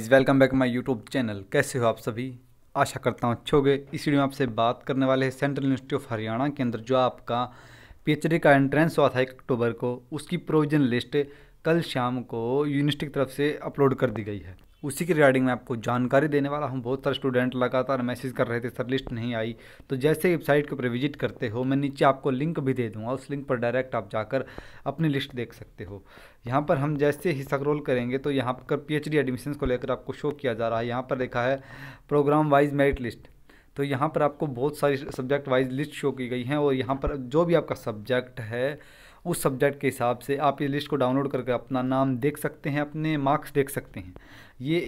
is welcome back my YouTube channel कैसे हो आप सभी आशा करता हूँ अच्छे इस वीडियो में आपसे बात करने वाले हैं सेंट्रल यूनिवर्सिटी ऑफ हरियाणा के अंदर जो आपका पी का एंट्रेंस हुआ था एक अक्टूबर को उसकी प्रोविजन लिस्ट कल शाम को यूनिवर्सिटी की तरफ से अपलोड कर दी गई है उसी के रिगार्डिंग मैं आपको जानकारी देने वाला हूँ बहुत सारे स्टूडेंट लगातार मैसेज कर रहे थे सर लिस्ट नहीं आई तो जैसे वेबसाइट के ऊपर विजिट करते हो मैं नीचे आपको लिंक भी दे दूँगा उस लिंक पर डायरेक्ट आप जाकर अपनी लिस्ट देख सकते हो यहाँ पर हम जैसे ही सक्रोल करेंगे तो यहाँ पर पी एच एडमिशन को लेकर आपको शो किया जा रहा है यहाँ पर देखा है प्रोग्राम वाइज मेरिट लिस्ट तो यहाँ पर आपको बहुत सारी सब्जेक्ट वाइज लिस्ट शो की गई हैं और यहाँ पर जो भी आपका सब्जेक्ट है उस सब्जेक्ट के हिसाब से आप ये लिस्ट को डाउनलोड करके अपना नाम देख सकते हैं अपने मार्क्स देख सकते हैं ये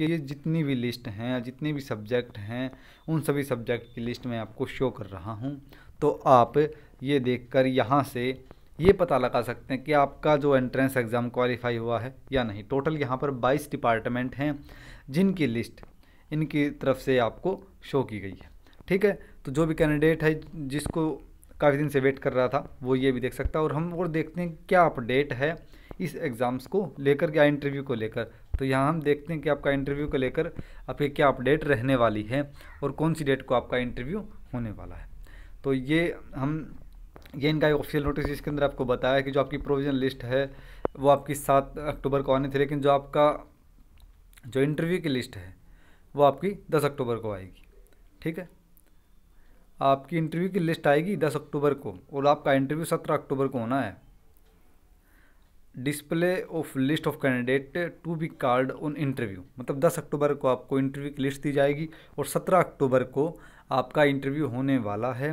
ये जितनी भी लिस्ट हैं जितने भी सब्जेक्ट हैं उन सभी सब्जेक्ट की लिस्ट मैं आपको शो कर रहा हूँ तो आप ये देखकर यहाँ से ये पता लगा सकते हैं कि आपका जो एंट्रेंस एग्ज़ाम क्वालिफाई हुआ है या नहीं टोटल यहाँ पर 22 डिपार्टमेंट हैं जिनकी लिस्ट इनकी तरफ से आपको शो की गई है ठीक है तो जो भी कैंडिडेट है जिसको काफ़ी दिन से वेट कर रहा था वो ये भी देख सकता है और हम और देखते हैं क्या अपडेट है इस एग्ज़ाम्स को लेकर क्या इंटरव्यू को लेकर तो यहाँ हम देखते हैं कि आपका इंटरव्यू को लेकर आपकी क्या अपडेट रहने वाली है और कौन सी डेट को आपका इंटरव्यू होने वाला है तो ये हम ये इनका एक ऑफिशियल नोटिस इसके अंदर आपको बताया कि जो आपकी प्रोविज़न लिस्ट है वो आपकी सात अक्टूबर को आनी थी लेकिन जो आपका जो इंटरव्यू की लिस्ट है वो आपकी दस अक्टूबर को आएगी ठीक है आपकी इंटरव्यू की लिस्ट आएगी दस अक्टूबर को और आपका इंटरव्यू सत्रह अक्टूबर को होना है display of list of candidate to be called on interview मतलब दस अक्टूबर को आपको इंटरव्यू की लिस्ट दी जाएगी और सत्रह अक्टूबर को आपका इंटरव्यू होने वाला है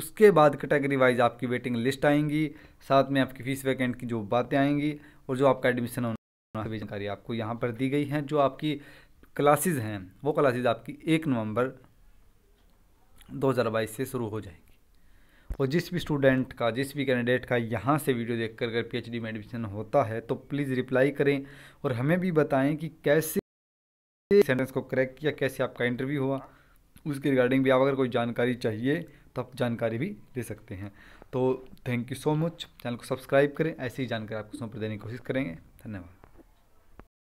उसके बाद कैटेगरी वाइज आपकी वेटिंग लिस्ट आएंगी साथ में आपकी फीस वैकेंट की जो बातें आएंगी और जो आपका एडमिशन होना जानकारी आपको यहाँ पर दी गई है जो आपकी क्लासेज हैं वो क्लासेज आपकी एक नवंबर 2022 से शुरू हो जाएगी और जिस भी स्टूडेंट का जिस भी कैंडिडेट का यहाँ से वीडियो देख कर अगर पीएचडी में एडमिशन होता है तो प्लीज़ रिप्लाई करें और हमें भी बताएं कि कैसे सेंटेंस को क्रैक किया कैसे आपका इंटरव्यू हुआ उसके रिगार्डिंग भी आप अगर कोई जानकारी चाहिए तो आप जानकारी भी दे सकते हैं तो thank you so much channel को सब्सक्राइब करें ऐसी जानकारी आपको सौंप देने की कोशिश करेंगे धन्यवाद